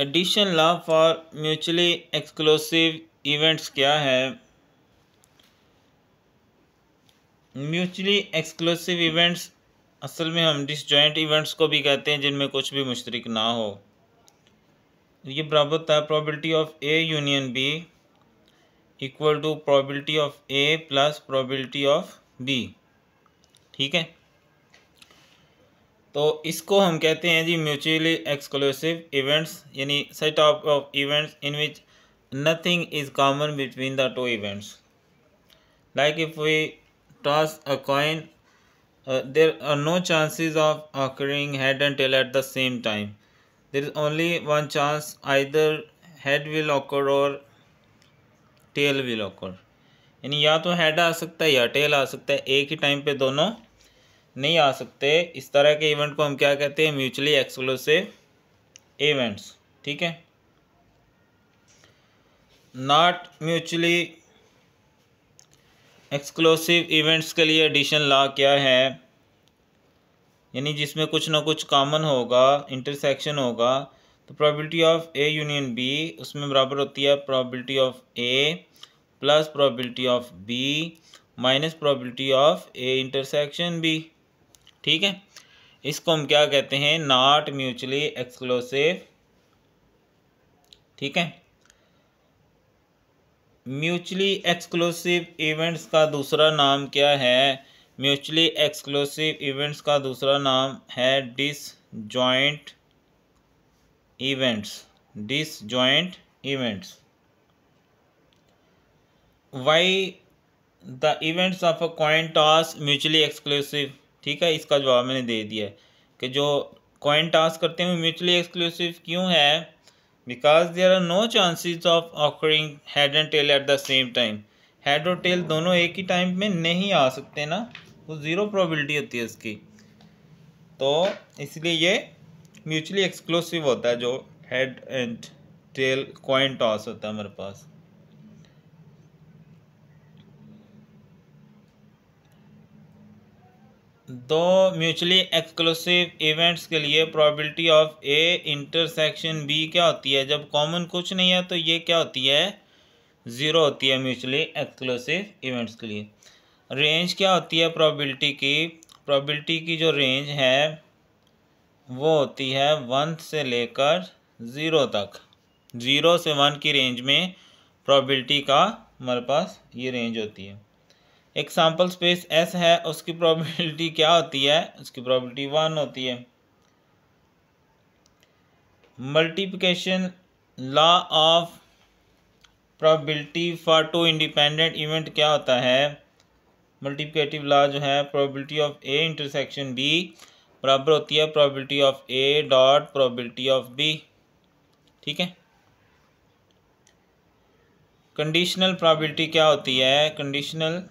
addition law for mutually exclusive events क्या है mutually exclusive events असल में हम जॉइंट इवेंट्स को भी कहते हैं जिनमें कुछ भी मुश्तरक ना हो ये बराबर था probability of A union B equal to probability of A plus probability of B ठीक है तो इसको हम कहते हैं जी म्यूचुअली एक्सक्लूसिव इवेंट्स यानी set of of events in which nothing is common between the two events like if we toss a coin there are no chances of occurring head and tail at the same time there is only one chance either head will occur और tail will occur यानी या तो head आ सकता है या tell आ सकता है एक ही टाइम पे दोनों नहीं आ सकते इस तरह के इवेंट को हम क्या कहते हैं म्यूचुअली एक्सक्लूसिव इवेंट्स ठीक है नॉट म्यूचुअली एक्सक्लूसिव इवेंट्स के लिए एडिशन लॉ क्या है यानी जिसमें कुछ ना कुछ कॉमन होगा इंटरसेक्शन होगा तो probability of A union B उसमें बराबर होती है probability of A plus probability of B minus probability of A intersection B ठीक है इसको हम क्या कहते हैं नॉट म्यूचुअली एक्सक्लूसिव ठीक है म्यूचुअली एक्सक्लूसिव इवेंट्स का दूसरा नाम क्या है म्यूचुअली एक्सक्लूसिव इवेंट्स का दूसरा नाम है disjoint events disjoint events why the events of a coin toss mutually exclusive ठीक है इसका जवाब मैंने दे दिया है कि जो कॉइन टास्क करते हैं म्यूचुअली एक्सक्लूसिव क्यों है because there are no chances of occurring head and tail at the same time head और टेल दोनों एक ही टाइम में नहीं आ सकते ना वो ज़ीरो प्रोबेबिलिटी होती है इसकी तो इसलिए ये म्यूचुअली एक्सक्लूसिव होता है जो head and tail coin toss होता है हमारे पास दो म्यूचुअली एक्सक्लूसिव इवेंट्स के लिए probability of A intersection B क्या होती है जब कॉमन कुछ नहीं है तो ये क्या होती है ज़ीरो होती है म्यूचुअली एक्सक्लूसिव इवेंट्स के लिए रेंज क्या होती है प्रोबेबिलिटी की प्रोबेबिलिटी की जो रेंज है वो होती है वन से लेकर ज़ीरो तक ज़ीरो से वन की रेंज में प्रोबेबिलिटी का हमारे पास ये रेंज होती है एक सैम्पल स्पेस एस है उसकी प्रोबेबिलिटी क्या होती है उसकी प्रोबेबिलिटी वन होती है multiplication law of probability for two independent event क्या होता है मल्टीप्लिकेटिव लॉ जो है probability of A intersection B बराबर होती है probability of A dot probability of B ठीक है कंडीशनल प्रॉबिलिटी क्या होती है कंडीशनल